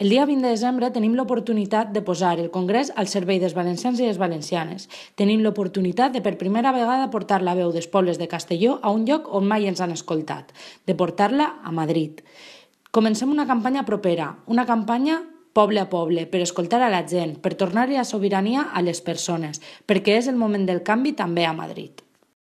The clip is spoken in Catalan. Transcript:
El dia 20 de desembre tenim l'oportunitat de posar el Congrés al servei dels valencians i les valencianes. Tenim l'oportunitat de per primera vegada portar la veu dels pobles de Castelló a un lloc on mai ens han escoltat, de portar-la a Madrid. Comencem una campanya propera, una campanya poble a poble, per escoltar a la gent, per tornar-hi la sobirania a les persones, perquè és el moment del canvi també a Madrid.